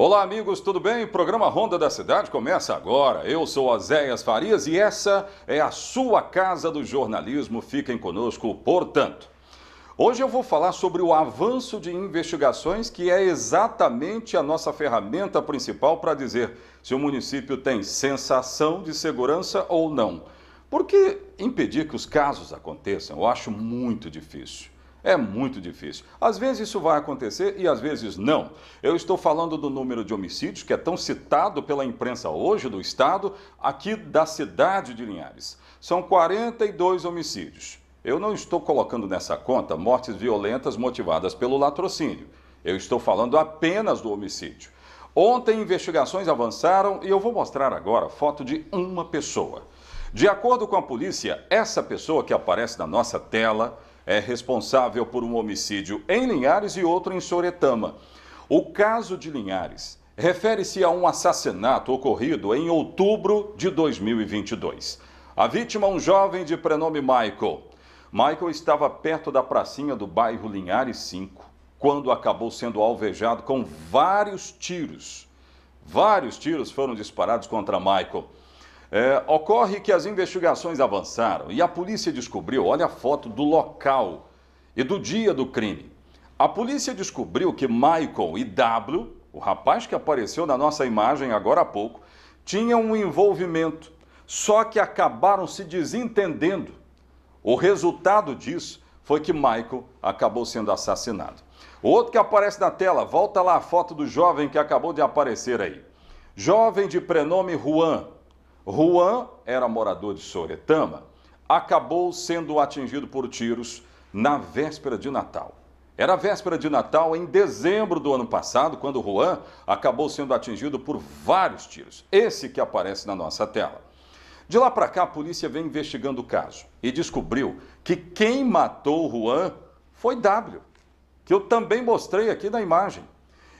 Olá, amigos, tudo bem? O programa Ronda da Cidade começa agora. Eu sou Azéias Farias e essa é a sua casa do jornalismo. Fiquem conosco, portanto. Hoje eu vou falar sobre o avanço de investigações, que é exatamente a nossa ferramenta principal para dizer se o município tem sensação de segurança ou não. Porque impedir que os casos aconteçam eu acho muito difícil. É muito difícil. Às vezes isso vai acontecer e às vezes não. Eu estou falando do número de homicídios que é tão citado pela imprensa hoje do estado, aqui da cidade de Linhares. São 42 homicídios. Eu não estou colocando nessa conta mortes violentas motivadas pelo latrocínio. Eu estou falando apenas do homicídio. Ontem investigações avançaram e eu vou mostrar agora a foto de uma pessoa. De acordo com a polícia, essa pessoa que aparece na nossa tela é responsável por um homicídio em Linhares e outro em Soretama. O caso de Linhares refere-se a um assassinato ocorrido em outubro de 2022. A vítima, um jovem de prenome Michael. Michael estava perto da pracinha do bairro Linhares 5 quando acabou sendo alvejado com vários tiros. Vários tiros foram disparados contra Michael. É, ocorre que as investigações avançaram e a polícia descobriu, olha a foto do local e do dia do crime. A polícia descobriu que Michael e W, o rapaz que apareceu na nossa imagem agora há pouco, tinham um envolvimento, só que acabaram se desentendendo. O resultado disso foi que Michael acabou sendo assassinado. O outro que aparece na tela, volta lá a foto do jovem que acabou de aparecer aí. Jovem de prenome Juan, Juan era morador de Soretama, acabou sendo atingido por tiros na véspera de Natal. Era a véspera de Natal, em dezembro do ano passado, quando Juan acabou sendo atingido por vários tiros. Esse que aparece na nossa tela. De lá para cá, a polícia vem investigando o caso e descobriu que quem matou Juan foi W, que eu também mostrei aqui na imagem.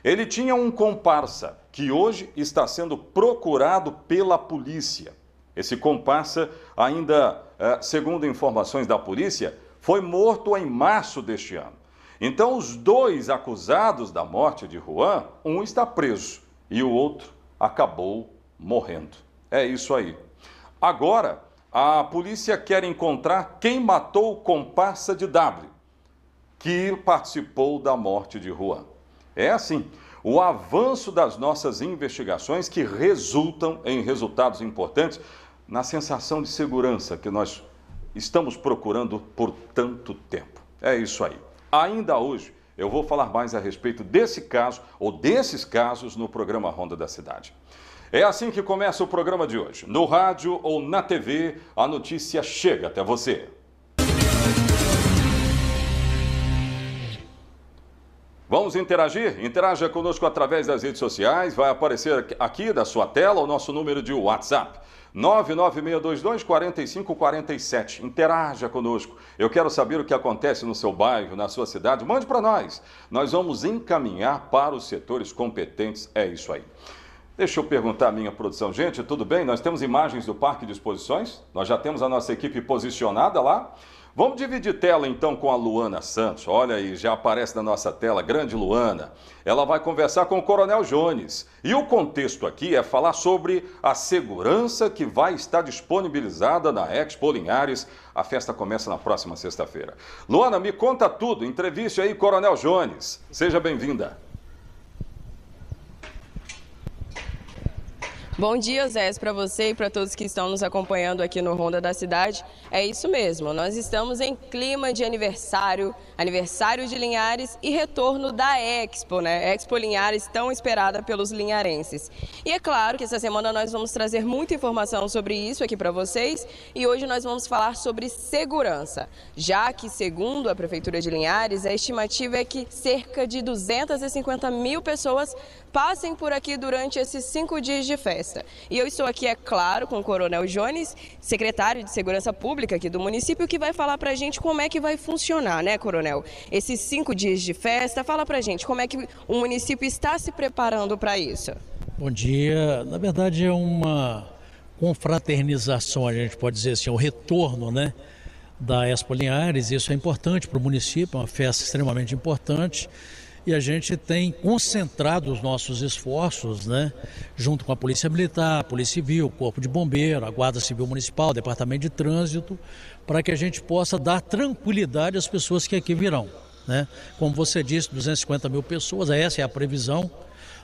Ele tinha um comparsa que hoje está sendo procurado pela polícia. Esse comparsa, ainda eh, segundo informações da polícia, foi morto em março deste ano. Então, os dois acusados da morte de Juan, um está preso e o outro acabou morrendo. É isso aí. Agora, a polícia quer encontrar quem matou o comparsa de W, que participou da morte de Juan. É assim. O avanço das nossas investigações que resultam em resultados importantes na sensação de segurança que nós estamos procurando por tanto tempo. É isso aí. Ainda hoje eu vou falar mais a respeito desse caso ou desses casos no programa Ronda da Cidade. É assim que começa o programa de hoje. No rádio ou na TV, a notícia chega até você. Vamos interagir? Interaja conosco através das redes sociais. Vai aparecer aqui da sua tela o nosso número de WhatsApp. 99622 4547. Interaja conosco. Eu quero saber o que acontece no seu bairro, na sua cidade. Mande para nós. Nós vamos encaminhar para os setores competentes. É isso aí. Deixa eu perguntar à minha produção. Gente, tudo bem? Nós temos imagens do parque de exposições. Nós já temos a nossa equipe posicionada lá. Vamos dividir tela então com a Luana Santos. Olha aí, já aparece na nossa tela, grande Luana. Ela vai conversar com o Coronel Jones. E o contexto aqui é falar sobre a segurança que vai estar disponibilizada na Expo Linhares. A festa começa na próxima sexta-feira. Luana, me conta tudo. Entrevista aí, Coronel Jones. Seja bem-vinda. Bom dia, Zés, para você e para todos que estão nos acompanhando aqui no Ronda da Cidade. É isso mesmo, nós estamos em clima de aniversário, aniversário de Linhares e retorno da Expo, né? Expo Linhares tão esperada pelos linharenses. E é claro que essa semana nós vamos trazer muita informação sobre isso aqui para vocês e hoje nós vamos falar sobre segurança, já que, segundo a Prefeitura de Linhares, a estimativa é que cerca de 250 mil pessoas passem por aqui durante esses cinco dias de festa. E eu estou aqui, é claro, com o Coronel Jones, secretário de Segurança Pública aqui do município, que vai falar para a gente como é que vai funcionar, né, Coronel? Esses cinco dias de festa, fala para a gente como é que o município está se preparando para isso. Bom dia. Na verdade, é uma confraternização, a gente pode dizer assim, é o retorno, né? da Expo Linhares, isso é importante para o município, é uma festa extremamente importante e a gente tem concentrado os nossos esforços, né, junto com a Polícia Militar, a Polícia Civil, o Corpo de Bombeiro, a Guarda Civil Municipal, o Departamento de Trânsito, para que a gente possa dar tranquilidade às pessoas que aqui virão. Né? Como você disse, 250 mil pessoas, essa é a previsão.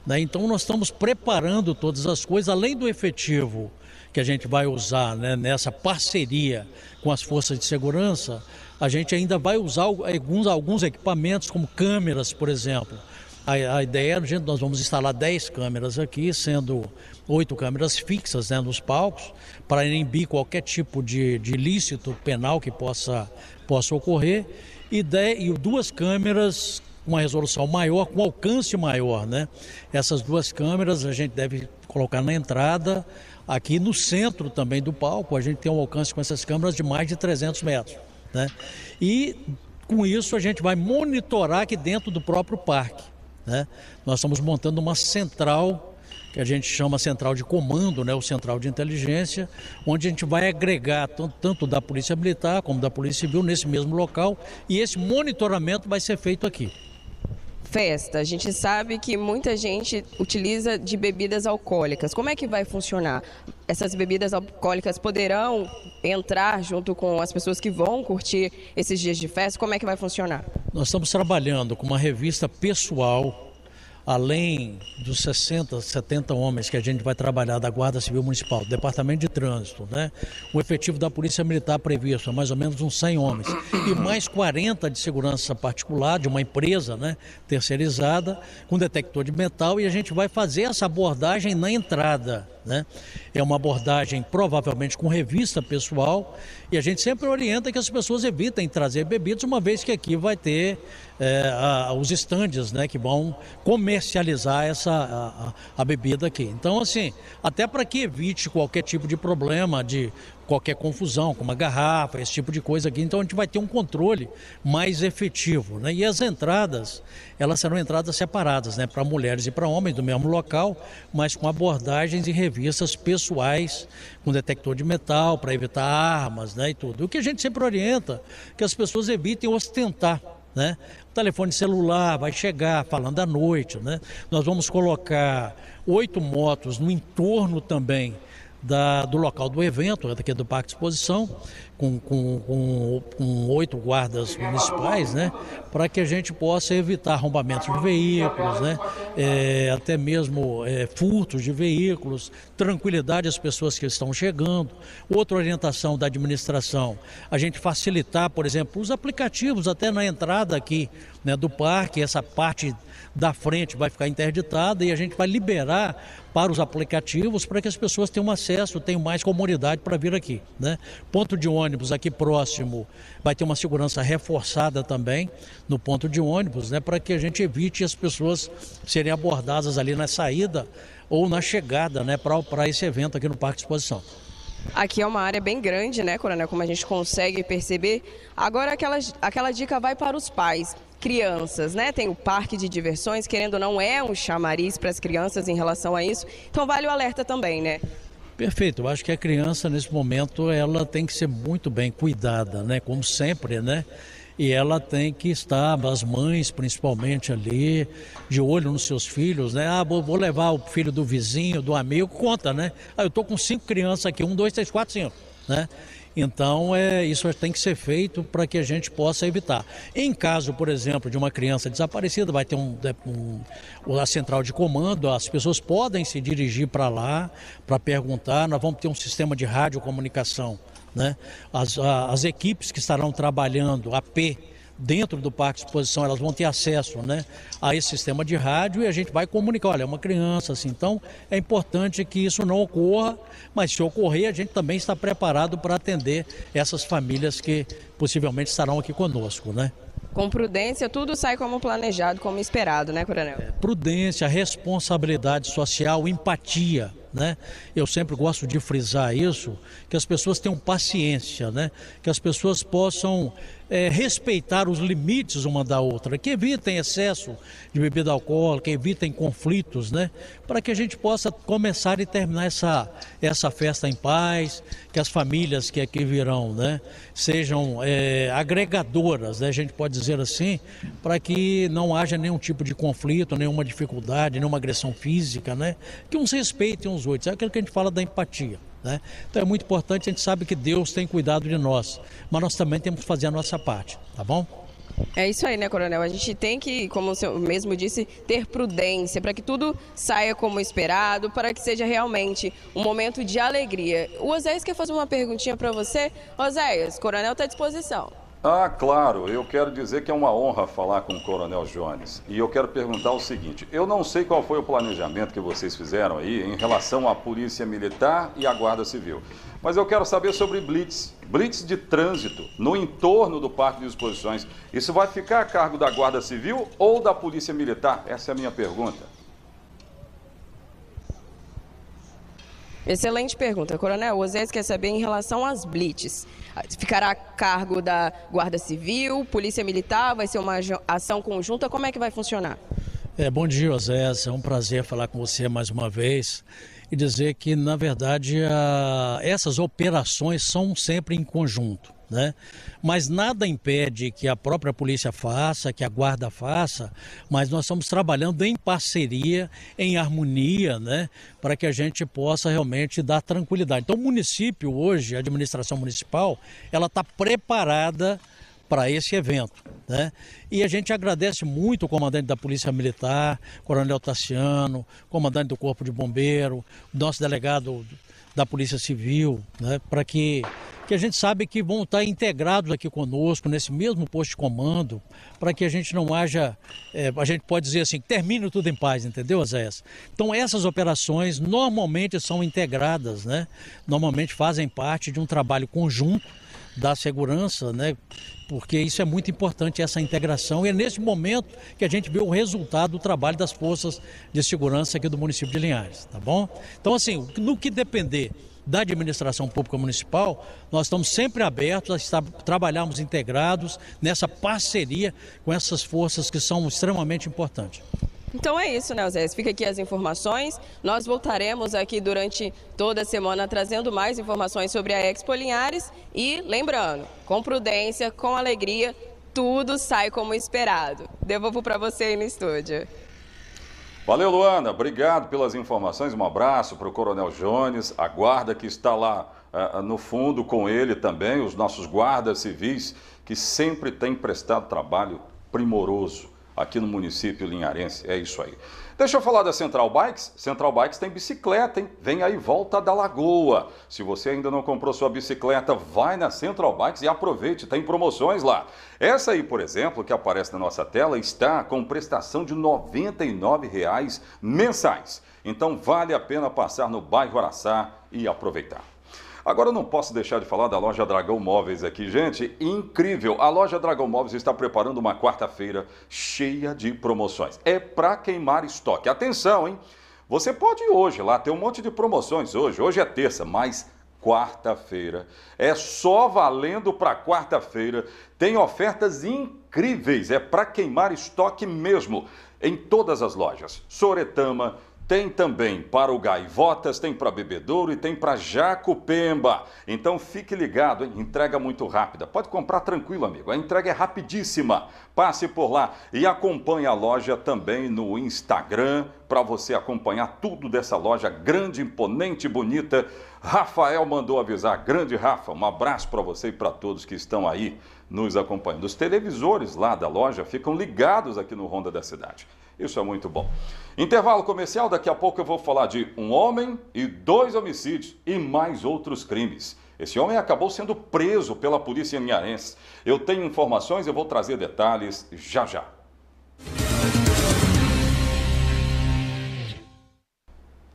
Né? Então, nós estamos preparando todas as coisas, além do efetivo que a gente vai usar né, nessa parceria com as forças de segurança, a gente ainda vai usar alguns, alguns equipamentos, como câmeras, por exemplo. A, a ideia é nós vamos instalar 10 câmeras aqui, sendo oito câmeras fixas né, nos palcos, para inibir qualquer tipo de, de ilícito penal que possa, possa ocorrer, e, de, e duas câmeras uma resolução maior, com alcance maior. Né? Essas duas câmeras a gente deve colocar na entrada Aqui no centro também do palco, a gente tem um alcance com essas câmeras de mais de 300 metros. Né? E com isso a gente vai monitorar aqui dentro do próprio parque. Né? Nós estamos montando uma central que a gente chama central de comando, né, o central de inteligência, onde a gente vai agregar tanto, tanto da polícia militar como da polícia civil nesse mesmo local e esse monitoramento vai ser feito aqui festa, a gente sabe que muita gente utiliza de bebidas alcoólicas. Como é que vai funcionar? Essas bebidas alcoólicas poderão entrar junto com as pessoas que vão curtir esses dias de festa? Como é que vai funcionar? Nós estamos trabalhando com uma revista pessoal além dos 60, 70 homens que a gente vai trabalhar da Guarda Civil Municipal, do Departamento de Trânsito, né? O efetivo da Polícia Militar previsto é mais ou menos uns 100 homens e mais 40 de segurança particular de uma empresa, né, terceirizada, com detector de metal e a gente vai fazer essa abordagem na entrada né? É uma abordagem provavelmente com revista pessoal e a gente sempre orienta que as pessoas evitem trazer bebidas, uma vez que aqui vai ter é, a, os estandes né, que vão comercializar essa, a, a bebida aqui. Então, assim, até para que evite qualquer tipo de problema de qualquer confusão, com uma garrafa, esse tipo de coisa aqui. Então a gente vai ter um controle mais efetivo. Né? E as entradas, elas serão entradas separadas, né? para mulheres e para homens do mesmo local, mas com abordagens e revistas pessoais, com detector de metal, para evitar armas né? e tudo. O que a gente sempre orienta, que as pessoas evitem ostentar. Né? O telefone celular vai chegar falando à noite. Né? Nós vamos colocar oito motos no entorno também da, do local do evento, é daqui do Parque de Exposição, com, com, com, com oito guardas municipais, né, para que a gente possa evitar arrombamentos de veículos, né, é, até mesmo é, furtos de veículos, tranquilidade às pessoas que estão chegando. Outra orientação da administração, a gente facilitar, por exemplo, os aplicativos até na entrada aqui né, do parque, essa parte da frente vai ficar interditada e a gente vai liberar para os aplicativos para que as pessoas tenham acesso, tenham mais comunidade para vir aqui. Né? Ponto de ônibus aqui próximo vai ter uma segurança reforçada também no ponto de ônibus, né? para que a gente evite as pessoas serem abordadas ali na saída ou na chegada né? para esse evento aqui no Parque de Exposição. Aqui é uma área bem grande, né, Coronel? Como a gente consegue perceber. Agora, aquela, aquela dica vai para os pais crianças, né? Tem o parque de diversões, querendo ou não, é um chamariz para as crianças em relação a isso. Então vale o alerta também, né? Perfeito, eu acho que a criança nesse momento ela tem que ser muito bem cuidada, né? Como sempre, né? e ela tem que estar, as mães principalmente ali, de olho nos seus filhos, né? Ah, vou, levar o filho do vizinho, do amigo, conta, né? Ah, eu estou com cinco crianças aqui, um, dois, três, quatro, cinco, né? Então, é, isso tem que ser feito para que a gente possa evitar. Em caso, por exemplo, de uma criança desaparecida, vai ter um, um a central de comando, as pessoas podem se dirigir para lá para perguntar. Nós vamos ter um sistema de radiocomunicação né? As, as equipes que estarão trabalhando a p dentro do parque de exposição, elas vão ter acesso né, a esse sistema de rádio e a gente vai comunicar, olha, é uma criança, assim, então é importante que isso não ocorra, mas se ocorrer, a gente também está preparado para atender essas famílias que possivelmente estarão aqui conosco, né? Com prudência, tudo sai como planejado, como esperado, né, Coronel? É, prudência, responsabilidade social, empatia, né? Eu sempre gosto de frisar isso, que as pessoas tenham paciência, né? Que as pessoas possam é, respeitar os limites uma da outra, que evitem excesso de bebida alcoólica, que evitem conflitos, né? Para que a gente possa começar e terminar essa, essa festa em paz, que as famílias que aqui virão, né? Sejam é, agregadoras, né? A gente pode dizer assim, para que não haja nenhum tipo de conflito, nenhuma dificuldade, nenhuma agressão física, né? Que uns respeitem os outros, é aquilo que a gente fala da empatia. Né? Então é muito importante, a gente sabe que Deus tem cuidado de nós, mas nós também temos que fazer a nossa parte, tá bom? É isso aí, né, Coronel? A gente tem que, como o senhor mesmo disse, ter prudência para que tudo saia como esperado, para que seja realmente um momento de alegria. O Oséias quer fazer uma perguntinha para você. Oséias, Coronel está à disposição. Ah, claro, eu quero dizer que é uma honra falar com o Coronel Jones. E eu quero perguntar o seguinte: eu não sei qual foi o planejamento que vocês fizeram aí em relação à Polícia Militar e à Guarda Civil, mas eu quero saber sobre blitz blitz de trânsito no entorno do Parque de Exposições. Isso vai ficar a cargo da Guarda Civil ou da Polícia Militar? Essa é a minha pergunta. Excelente pergunta, Coronel. O Zé quer saber em relação às blitz ficará a cargo da Guarda Civil, Polícia Militar, vai ser uma ação conjunta, como é que vai funcionar? É, bom dia, Osés, é um prazer falar com você mais uma vez e dizer que, na verdade, a... essas operações são sempre em conjunto. Né? Mas nada impede que a própria polícia faça, que a guarda faça, mas nós estamos trabalhando em parceria, em harmonia, né? Para que a gente possa realmente dar tranquilidade. Então, o município hoje, a administração municipal, ela está preparada para esse evento. Né? E a gente agradece muito o comandante da Polícia Militar, Coronel Tassiano, comandante do Corpo de Bombeiro, nosso delegado da Polícia Civil, né, para que, que a gente sabe que vão estar tá integrados aqui conosco, nesse mesmo posto de comando, para que a gente não haja, é, a gente pode dizer assim, termine tudo em paz, entendeu, Azés? Então essas operações normalmente são integradas, né? normalmente fazem parte de um trabalho conjunto da segurança, né? porque isso é muito importante, essa integração. E é nesse momento que a gente vê o resultado do trabalho das forças de segurança aqui do município de Linhares, tá bom? Então, assim, no que depender da administração pública municipal, nós estamos sempre abertos a estar, trabalharmos integrados nessa parceria com essas forças que são extremamente importantes. Então é isso, né, Zé? Fica aqui as informações. Nós voltaremos aqui durante toda a semana trazendo mais informações sobre a Expo Linhares. E lembrando, com prudência, com alegria, tudo sai como esperado. Devolvo para você aí no estúdio. Valeu, Luana. Obrigado pelas informações. Um abraço para o Coronel Jones, a guarda que está lá uh, no fundo com ele também, os nossos guardas civis que sempre têm prestado trabalho primoroso aqui no município linharense. É isso aí. Deixa eu falar da Central Bikes. Central Bikes tem bicicleta, hein? Vem aí Volta da Lagoa. Se você ainda não comprou sua bicicleta, vai na Central Bikes e aproveite, tem promoções lá. Essa aí, por exemplo, que aparece na nossa tela, está com prestação de R$ 99,00 mensais. Então vale a pena passar no bairro Araçá e aproveitar. Agora eu não posso deixar de falar da loja Dragão Móveis aqui, gente. Incrível! A loja Dragão Móveis está preparando uma quarta-feira cheia de promoções. É para queimar estoque. Atenção, hein? Você pode ir hoje lá, tem um monte de promoções hoje. Hoje é terça, mas quarta-feira. É só valendo para quarta-feira. Tem ofertas incríveis, é para queimar estoque mesmo em todas as lojas. Soretama, tem também para o Gaivotas, tem para Bebedouro e tem para Jacopemba. Então fique ligado, hein? entrega muito rápida. Pode comprar tranquilo, amigo. A entrega é rapidíssima. Passe por lá e acompanhe a loja também no Instagram para você acompanhar tudo dessa loja grande, imponente, bonita. Rafael mandou avisar. Grande Rafa, um abraço para você e para todos que estão aí nos acompanhando. Os televisores lá da loja ficam ligados aqui no Ronda da Cidade. Isso é muito bom. Intervalo comercial, daqui a pouco eu vou falar de um homem e dois homicídios e mais outros crimes. Esse homem acabou sendo preso pela polícia linharense. Eu tenho informações, eu vou trazer detalhes já já.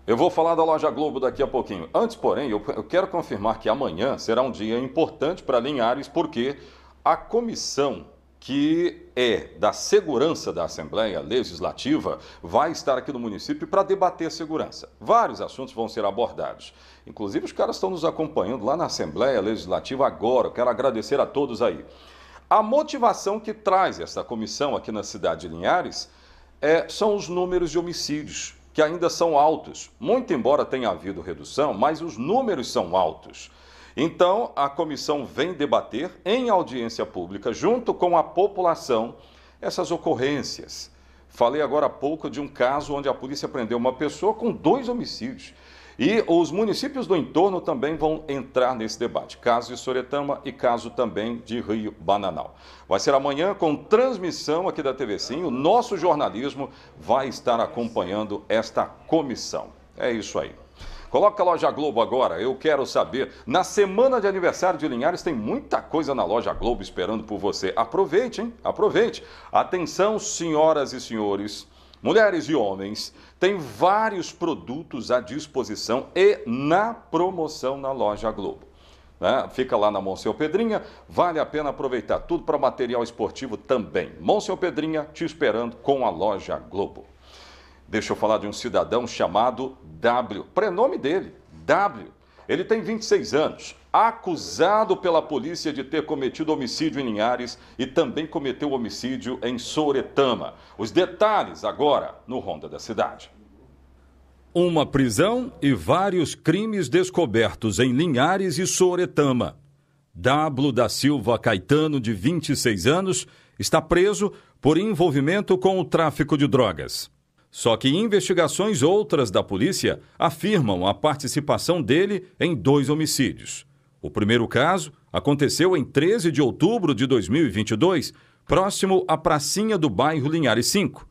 Eu vou falar da loja Globo daqui a pouquinho. Antes, porém, eu quero confirmar que amanhã será um dia importante para Linhares, porque a comissão que é da segurança da Assembleia Legislativa, vai estar aqui no município para debater segurança. Vários assuntos vão ser abordados. Inclusive, os caras estão nos acompanhando lá na Assembleia Legislativa agora. Eu quero agradecer a todos aí. A motivação que traz essa comissão aqui na cidade de Linhares é, são os números de homicídios, que ainda são altos. Muito embora tenha havido redução, mas os números são altos. Então, a comissão vem debater em audiência pública, junto com a população, essas ocorrências. Falei agora há pouco de um caso onde a polícia prendeu uma pessoa com dois homicídios. E os municípios do entorno também vão entrar nesse debate. Caso de Soretama e caso também de Rio Bananal. Vai ser amanhã com transmissão aqui da TV Sim. O nosso jornalismo vai estar acompanhando esta comissão. É isso aí. Coloca a loja Globo agora, eu quero saber. Na semana de aniversário de Linhares tem muita coisa na loja Globo esperando por você. Aproveite, hein? Aproveite. Atenção, senhoras e senhores, mulheres e homens, tem vários produtos à disposição e na promoção na loja Globo. Né? Fica lá na Monsenhor Pedrinha, vale a pena aproveitar tudo para material esportivo também. Monsenhor Pedrinha te esperando com a loja Globo. Deixa eu falar de um cidadão chamado W, prenome dele, W. Ele tem 26 anos, acusado pela polícia de ter cometido homicídio em Linhares e também cometeu homicídio em Souretama. Os detalhes agora no Ronda da Cidade. Uma prisão e vários crimes descobertos em Linhares e Souretama. W da Silva Caetano, de 26 anos, está preso por envolvimento com o tráfico de drogas. Só que investigações outras da polícia afirmam a participação dele em dois homicídios. O primeiro caso aconteceu em 13 de outubro de 2022, próximo à pracinha do bairro Linhares 5.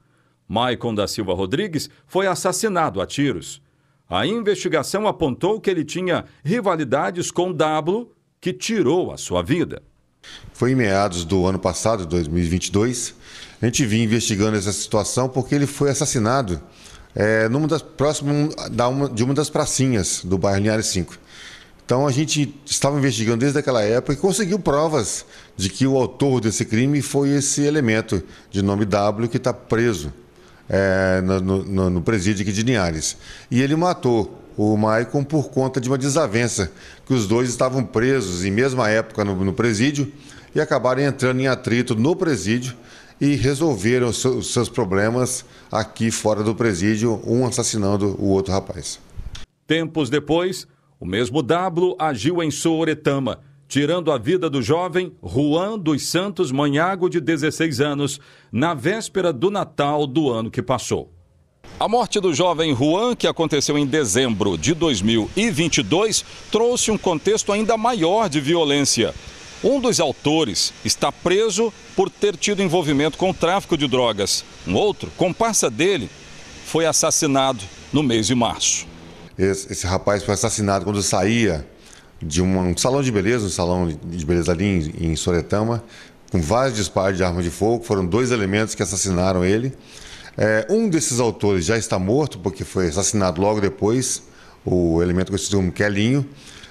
Maicon da Silva Rodrigues foi assassinado a tiros. A investigação apontou que ele tinha rivalidades com W, que tirou a sua vida. Foi em meados do ano passado, 2022. A gente vinha investigando essa situação porque ele foi assassinado é, numa das, próximo da uma, de uma das pracinhas do bairro Linhares 5. Então a gente estava investigando desde aquela época e conseguiu provas de que o autor desse crime foi esse elemento de nome W que está preso é, no, no, no presídio aqui de Linhares. E ele matou o Maicon por conta de uma desavença, que os dois estavam presos em mesma época no, no presídio e acabaram entrando em atrito no presídio e resolveram os seus, os seus problemas aqui fora do presídio, um assassinando o outro rapaz. Tempos depois, o mesmo W agiu em Sooretama, tirando a vida do jovem Juan dos Santos Manhago, de 16 anos, na véspera do Natal do ano que passou. A morte do jovem Juan, que aconteceu em dezembro de 2022, trouxe um contexto ainda maior de violência. Um dos autores está preso por ter tido envolvimento com o tráfico de drogas. Um outro, comparsa dele, foi assassinado no mês de março. Esse, esse rapaz foi assassinado quando saía de um salão de beleza, um salão de beleza ali em, em Soretama, com vários disparos de arma de fogo. Foram dois elementos que assassinaram ele. É, um desses autores já está morto, porque foi assassinado logo depois, o elemento conhecido como Quelinho,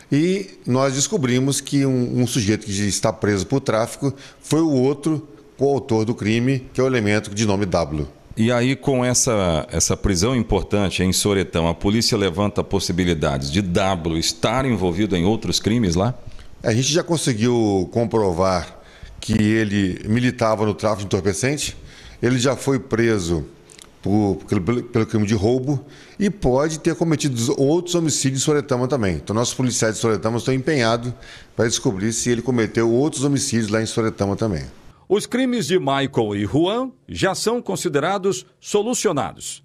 e nós descobrimos que um, um sujeito que está preso por tráfico foi o outro coautor do crime, que é o elemento de nome W. E aí, com essa, essa prisão importante em Soretão, a polícia levanta possibilidades de W estar envolvido em outros crimes lá? A gente já conseguiu comprovar que ele militava no tráfico de entorpecente. Ele já foi preso por, pelo, pelo, crime de roubo e pode ter cometido outros homicídios em Soretama também. Então, nossos policiais de Soretama estão empenhados para descobrir se ele cometeu outros homicídios lá em Soretama também. Os crimes de Michael e Juan já são considerados solucionados.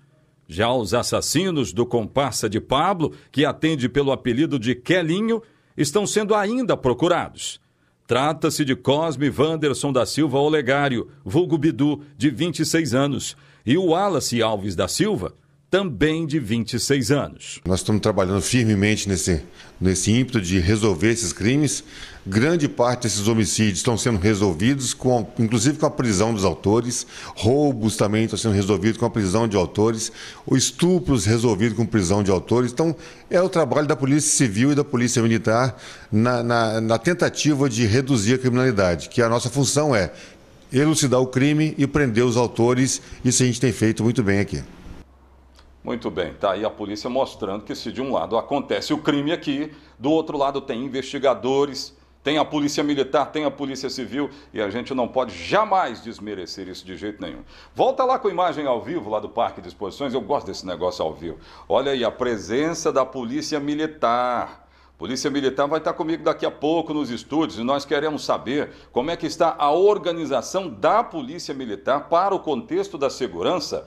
Já os assassinos do comparsa de Pablo, que atende pelo apelido de Quelinho, estão sendo ainda procurados. Trata-se de Cosme Vanderson da Silva Olegário, vulgo Bidu, de 26 anos, e o Wallace Alves da Silva, também de 26 anos. Nós estamos trabalhando firmemente nesse, nesse ímpeto de resolver esses crimes. Grande parte desses homicídios estão sendo resolvidos, com, inclusive com a prisão dos autores. Roubos também estão sendo resolvidos com a prisão de autores. Os estupros resolvidos com prisão de autores. Então, é o trabalho da Polícia Civil e da Polícia Militar na, na, na tentativa de reduzir a criminalidade, que a nossa função é elucidar o crime e prender os autores. Isso a gente tem feito muito bem aqui. Muito bem, está aí a polícia mostrando que se de um lado acontece o crime aqui, do outro lado tem investigadores, tem a polícia militar, tem a polícia civil e a gente não pode jamais desmerecer isso de jeito nenhum. Volta lá com a imagem ao vivo lá do Parque de Exposições, eu gosto desse negócio ao vivo. Olha aí a presença da polícia militar. Polícia Militar vai estar comigo daqui a pouco nos estúdios e nós queremos saber como é que está a organização da Polícia Militar para o contexto da segurança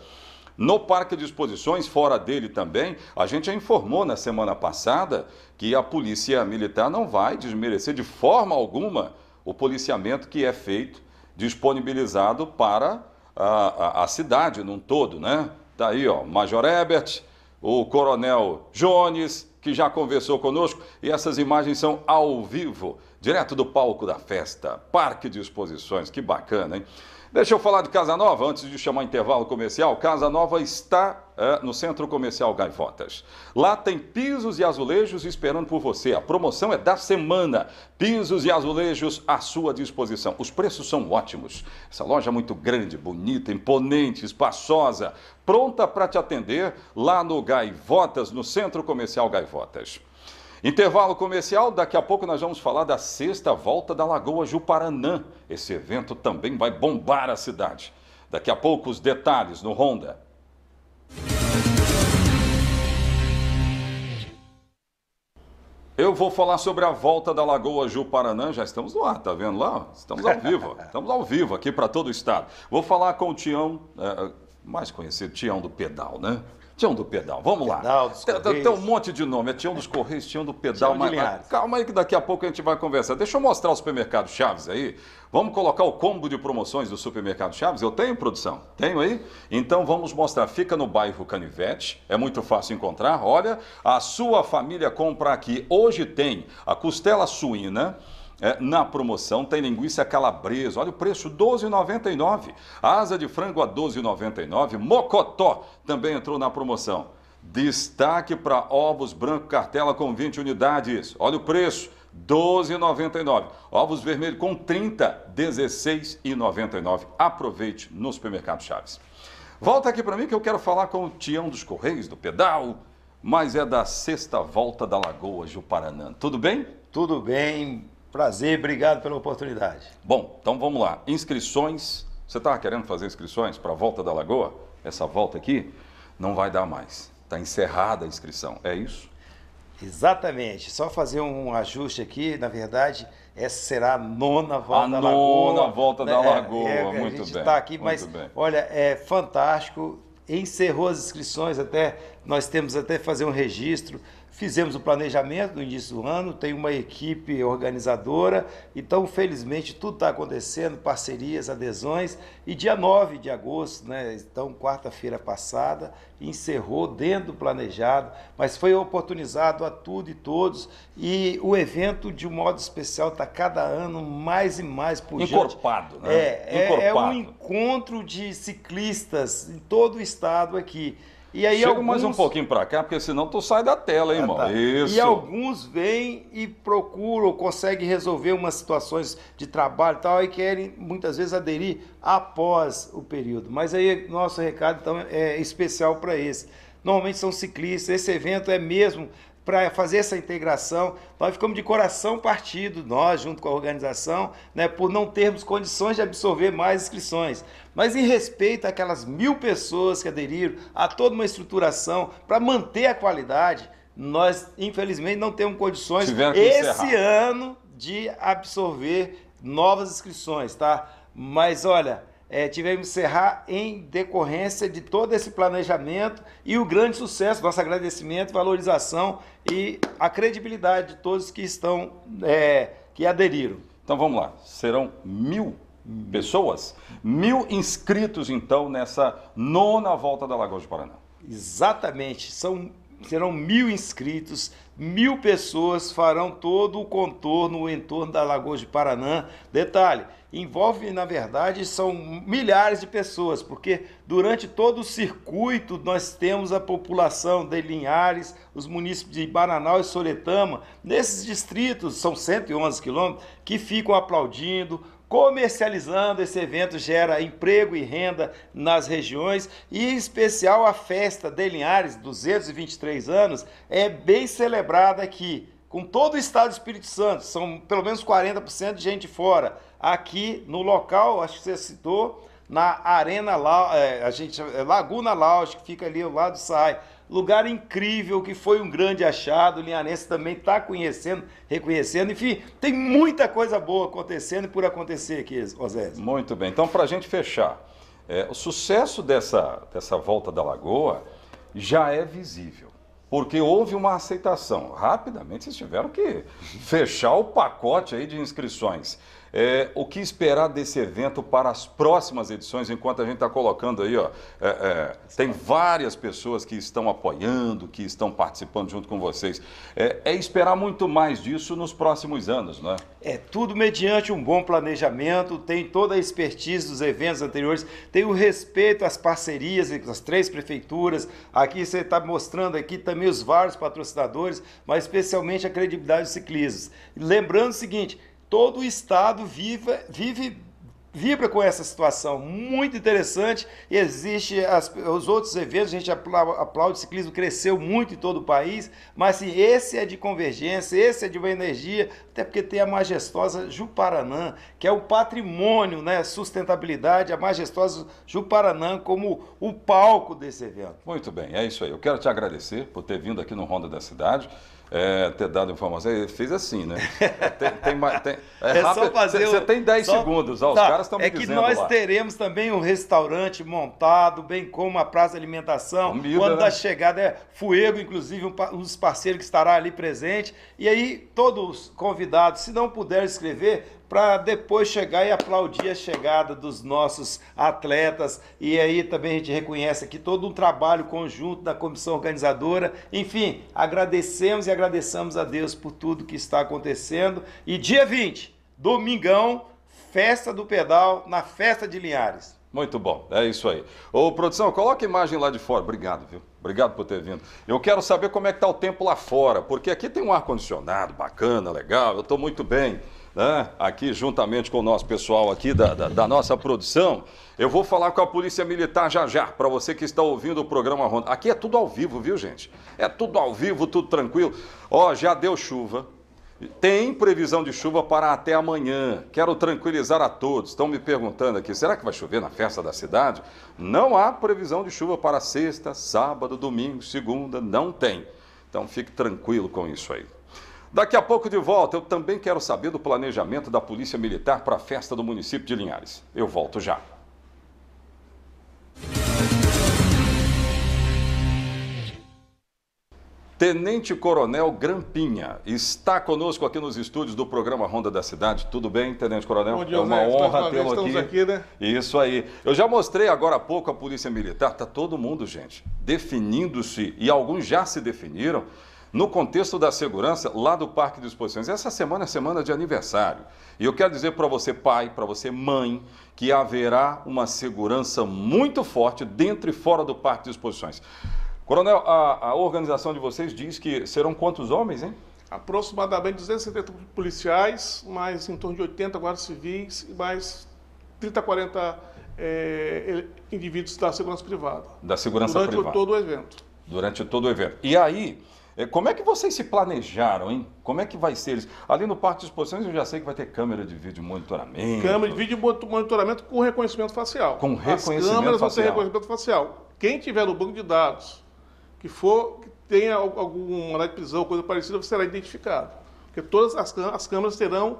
no Parque de Exposições, fora dele também, a gente já informou na semana passada que a Polícia Militar não vai desmerecer de forma alguma o policiamento que é feito, disponibilizado para a, a, a cidade num todo, né? Tá aí, ó, Major Ebert, o Coronel Jones, que já conversou conosco e essas imagens são ao vivo, direto do palco da festa, Parque de Exposições, que bacana, hein? Deixa eu falar de Casa Nova antes de chamar intervalo comercial. Casa Nova está é, no Centro Comercial Gaivotas. Lá tem pisos e azulejos esperando por você. A promoção é da semana. Pisos e azulejos à sua disposição. Os preços são ótimos. Essa loja é muito grande, bonita, imponente, espaçosa pronta para te atender lá no Gaivotas, no Centro Comercial Gaivotas. Intervalo comercial, daqui a pouco nós vamos falar da sexta volta da Lagoa Juparanã. Esse evento também vai bombar a cidade. Daqui a pouco os detalhes no Honda. Eu vou falar sobre a volta da Lagoa Juparanã. Já estamos no ar, tá vendo lá? Estamos ao vivo. Estamos ao vivo aqui para todo o estado. Vou falar com o Tião. Eh, mais conhecido, Tião do Pedal, né? Tião do Pedal, vamos lá. Pedal dos tem, tem, tem um monte de nome, é Tião dos Correios, Tião do Pedal. Tião mas, mas, calma aí que daqui a pouco a gente vai conversar. Deixa eu mostrar o supermercado Chaves aí. Vamos colocar o combo de promoções do supermercado Chaves? Eu tenho, produção? Tenho aí? Então vamos mostrar. Fica no bairro Canivete, é muito fácil encontrar. Olha, a sua família compra aqui. Hoje tem a costela suína é, na promoção tem linguiça calabresa, olha o preço, 12,99. Asa de frango a 12,99. Mocotó também entrou na promoção. Destaque para ovos branco cartela com 20 unidades. Olha o preço, 12,99. Ovos vermelho com 30, 16,99. Aproveite no supermercado Chaves. Volta aqui para mim que eu quero falar com o Tião dos Correios, do Pedal, mas é da sexta volta da Lagoa Juparanã. Tudo bem? Tudo bem, Prazer, obrigado pela oportunidade. Bom, então vamos lá. Inscrições. Você estava querendo fazer inscrições para a volta da Lagoa? Essa volta aqui não vai dar mais. Está encerrada a inscrição, é isso? Exatamente. Só fazer um ajuste aqui, na verdade, essa será a nona volta a da Lagoa. A nona volta da né? é, Lagoa, é, é, muito bem. A gente está aqui, mas bem. olha, é fantástico. Encerrou as inscrições até, nós temos até fazer um registro Fizemos o planejamento do início do ano, tem uma equipe organizadora, então felizmente tudo está acontecendo, parcerias, adesões, e dia 9 de agosto, né, então quarta-feira passada, encerrou dentro do planejado, mas foi oportunizado a tudo e todos, e o evento de um modo especial está cada ano mais e mais pujante. Encorpado, né? É, Encorpado. É, é um encontro de ciclistas em todo o estado aqui. E aí Chega alguns... mais um pouquinho para cá, porque senão tu sai da tela, hein, ah, irmão. Tá. Isso. E alguns vêm e procuram, conseguem resolver umas situações de trabalho e tal, e querem muitas vezes aderir após o período. Mas aí nosso recado então, é especial para esse. Normalmente são ciclistas, esse evento é mesmo para fazer essa integração. Nós ficamos de coração partido, nós, junto com a organização, né, por não termos condições de absorver mais inscrições. Mas em respeito àquelas mil pessoas que aderiram a toda uma estruturação para manter a qualidade, nós, infelizmente, não temos condições esse ano de absorver novas inscrições, tá? Mas olha, é, tivemos que encerrar em decorrência de todo esse planejamento e o grande sucesso, nosso agradecimento, valorização e a credibilidade de todos que estão, é, que aderiram. Então vamos lá, serão mil pessoas, mil inscritos então nessa nona volta da Lagoa do Paraná. Exatamente, são serão mil inscritos, mil pessoas farão todo o contorno, o entorno da Lagoa de Paranã. Detalhe, envolve, na verdade, são milhares de pessoas, porque durante todo o circuito nós temos a população de Linhares, os municípios de Bananal e Soretama, nesses distritos, são 111 quilômetros, que ficam aplaudindo, comercializando. Esse evento gera emprego e renda nas regiões e, em especial, a festa de Linhares, 223 anos, é bem celebrada aqui. Com todo o estado do Espírito Santo, são pelo menos 40% de gente fora. Aqui no local, acho que você citou, na Arena, La... É, a gente, é, Laguna Lounge, que fica ali ao lado do SAI lugar incrível, que foi um grande achado, o Linharense também está conhecendo, reconhecendo, enfim, tem muita coisa boa acontecendo e por acontecer aqui, Osés. Muito bem, então para a gente fechar, é, o sucesso dessa, dessa volta da Lagoa já é visível, porque houve uma aceitação, rapidamente vocês tiveram que fechar o pacote aí de inscrições, é, o que esperar desse evento para as próximas edições, enquanto a gente está colocando aí, ó, é, é, tem várias pessoas que estão apoiando, que estão participando junto com vocês. É, é esperar muito mais disso nos próximos anos, não é? É tudo mediante um bom planejamento, tem toda a expertise dos eventos anteriores, tem o respeito às parcerias entre as três prefeituras. Aqui você está mostrando aqui também os vários patrocinadores, mas especialmente a credibilidade dos ciclistas. Lembrando o seguinte, todo o Estado vive vibra com essa situação, muito interessante. Existe as, os outros eventos, a gente aplaude, o ciclismo cresceu muito em todo o país, mas assim, esse é de convergência, esse é de uma energia, até porque tem a majestosa Juparanã, que é o patrimônio, né, sustentabilidade, a majestosa Juparanã como o palco desse evento. Muito bem, é isso aí. Eu quero te agradecer por ter vindo aqui no Ronda da Cidade é, ter dado informação. Ele fez assim, né? Tem, tem, tem, é, é rápido, só fazer. Você tem 10 só, segundos, ó, tá, os caras estão me É que nós lá. teremos também um restaurante montado, bem como a praça de alimentação. Comida, quando né? da chegada é Fuego, inclusive, um, um dos parceiros que estará ali presente. E aí, todos os convidados, se não puder escrever, para depois chegar e aplaudir a chegada dos nossos atletas. E aí também a gente reconhece aqui todo um trabalho conjunto da comissão organizadora. Enfim, agradecemos e agradecemos a Deus por tudo que está acontecendo. E dia 20, domingão, festa do pedal na festa de Linhares. Muito bom, é isso aí. Ô, produção, coloca a imagem lá de fora. Obrigado, viu? Obrigado por ter vindo. Eu quero saber como é que está o tempo lá fora, porque aqui tem um ar-condicionado bacana, legal, eu estou muito bem né, aqui juntamente com o nosso pessoal aqui da, da, da nossa produção. Eu vou falar com a Polícia Militar já já, para você que está ouvindo o programa Ronda. Aqui é tudo ao vivo, viu, gente? É tudo ao vivo, tudo tranquilo. Ó, já deu chuva. Tem previsão de chuva para até amanhã. Quero tranquilizar a todos. Estão me perguntando aqui, será que vai chover na festa da cidade? Não há previsão de chuva para sexta, sábado, domingo, segunda, não tem. Então fique tranquilo com isso aí. Daqui a pouco de volta, eu também quero saber do planejamento da Polícia Militar para a festa do município de Linhares. Eu volto já. Tenente Coronel Grampinha está conosco aqui nos estúdios do programa Ronda da Cidade. Tudo bem, Tenente Coronel? Bom dia, é uma Zé, honra tê-lo aqui. aqui né? Isso aí. Eu já mostrei agora há pouco a Polícia Militar. Está todo mundo, gente, definindo-se e alguns já se definiram no contexto da segurança lá do Parque de Exposições. Essa semana é semana de aniversário. E eu quero dizer para você, pai, para você, mãe, que haverá uma segurança muito forte dentro e fora do Parque de Exposições. Coronel, a, a organização de vocês diz que serão quantos homens, hein? Aproximadamente 270 policiais, mais em torno de 80 guardas civis e mais 30, 40 é, indivíduos da segurança privada. Da segurança Durante privada. Durante todo o evento. Durante todo o evento. E aí, é, como é que vocês se planejaram, hein? Como é que vai ser isso? Ali no Parque de Exposições eu já sei que vai ter câmera de vídeo monitoramento. Câmera de vídeo monitoramento com reconhecimento facial. Com reconhecimento facial. As câmeras facial. vão ter reconhecimento facial. Quem tiver no banco de dados que for que tenha alguma lei de prisão, coisa parecida, será identificado. Porque todas as, as câmeras terão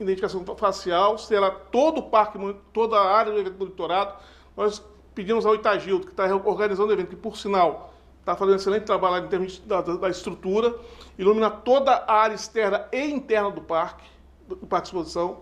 identificação facial, será todo o parque, toda a área do evento monitorado. Nós pedimos ao Itagildo que está organizando o evento, que por sinal está fazendo um excelente trabalho em termos da, da, estrutura, ilumina toda a área externa e interna do parque, do, parque de exposição,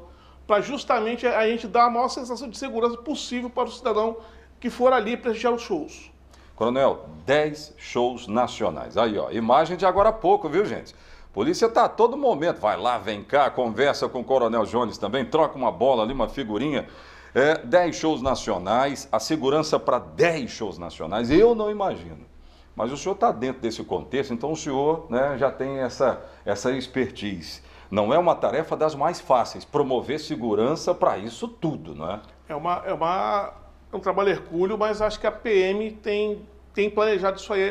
para justamente a gente dar a maior sensação de segurança possível para o cidadão que for ali prestigiar os shows. Coronel, 10 shows nacionais. Aí, ó, imagem de agora há pouco, viu, gente? Polícia tá a todo momento, vai lá, vem cá, conversa com o Coronel Jones também, troca uma bola ali, uma figurinha. É, 10 shows nacionais, a segurança para 10 shows nacionais, eu não imagino. Mas o senhor está dentro desse contexto, então o senhor né, já tem essa, essa expertise. Não é uma tarefa das mais fáceis, promover segurança para isso tudo, não é? É, uma, é, uma, é um trabalho hercúleo, mas acho que a PM tem, tem planejado isso aí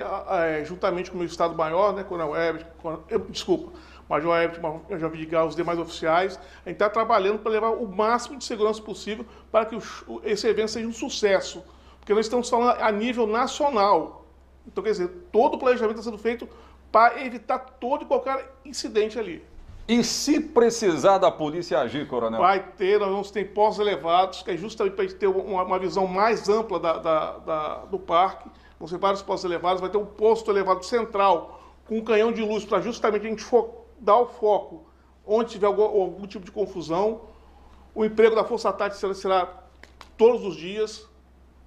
é, juntamente com o meu Estado-Maior, né, Coronel Herbert, eu, desculpa, Major Herbert, Major Vidigal, os demais oficiais. A gente está trabalhando para levar o máximo de segurança possível para que o, esse evento seja um sucesso. Porque nós estamos falando a nível nacional, então, quer dizer, todo o planejamento está sendo feito para evitar todo e qualquer incidente ali. E se precisar da polícia agir, coronel? Vai ter, nós vamos ter postos elevados, que é justamente para a gente ter uma, uma visão mais ampla da, da, da, do parque. Vão ser vários postos elevados, vai ter um posto elevado central com um canhão de luz para justamente a gente dar o foco onde tiver algum, algum, tipo de confusão. O emprego da Força Tática será, será todos os dias.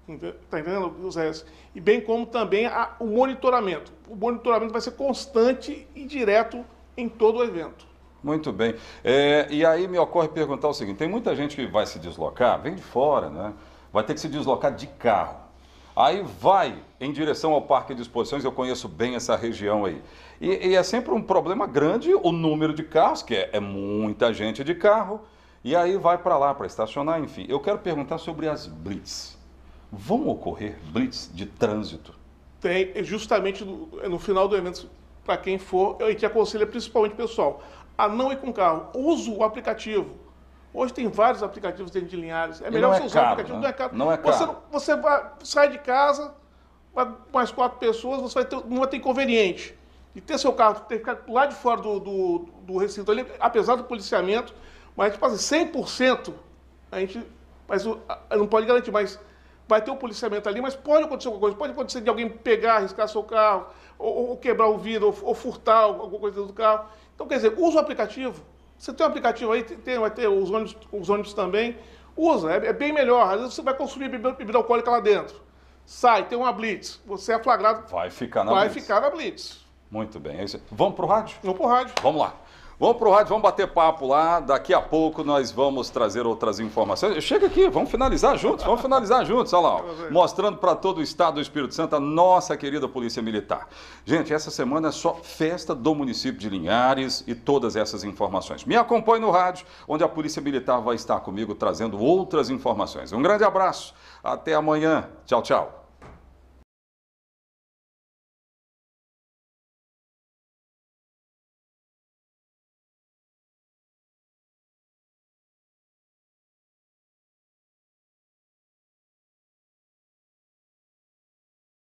Está entendendo, José? E bem como também a, o monitoramento. O monitoramento vai ser constante e direto em todo o evento. Muito bem. É, e aí me ocorre perguntar o seguinte: tem muita gente que vai se deslocar, vem de fora, né? Vai ter que se deslocar de carro. Aí vai em direção ao Parque de Exposições, eu conheço bem essa região aí. E, e é sempre um problema grande o número de carros, que é, é muita gente de carro, e aí vai para lá para estacionar, enfim. Eu quero perguntar sobre as blitz vão ocorrer blitz de trânsito? Tem, é justamente no, é no final do evento, para quem for, eu é te aconselho principalmente, pessoal, a não ir com carro. Use o aplicativo. Hoje tem vários aplicativos dentro de Linhares. É melhor você é usar caro, o aplicativo, né? não é caro. Não é caro. Você, você vai, sai de casa, mais quatro pessoas, você vai ter, não vai ter inconveniente. E ter seu carro, ter que ficar lá de fora do, do, do recinto ali, apesar do policiamento, mas tipo assim, 100% a gente mas, não pode garantir, mas vai ter o um policiamento ali, mas pode acontecer alguma coisa, pode acontecer de alguém pegar, arriscar seu carro, ou, ou quebrar o vidro, ou, ou, furtar alguma coisa dentro do carro. Então, quer dizer, usa o aplicativo. Você tem um aplicativo aí, tem, vai ter os ônibus, os ônibus também. Usa, é, é, bem melhor. Às vezes você vai consumir bebida, bebida alcoólica lá dentro. Sai, tem uma blitz, você é flagrado. Vai ficar na vai blitz. Vai ficar na blitz. Muito bem. É Vamos para o rádio? Vamos para o rádio. Vamos lá. Vamos pro rádio, vamos bater papo lá. Daqui a pouco nós vamos trazer outras informações. Chega aqui, vamos finalizar juntos, vamos finalizar juntos. Olha lá, ó. mostrando para todo o estado do Espírito Santo a nossa querida Polícia Militar. Gente, essa semana é só festa do município de Linhares e todas essas informações. Me acompanhe no rádio, onde a Polícia Militar vai estar comigo trazendo outras informações. Um grande abraço, até amanhã. Tchau, tchau.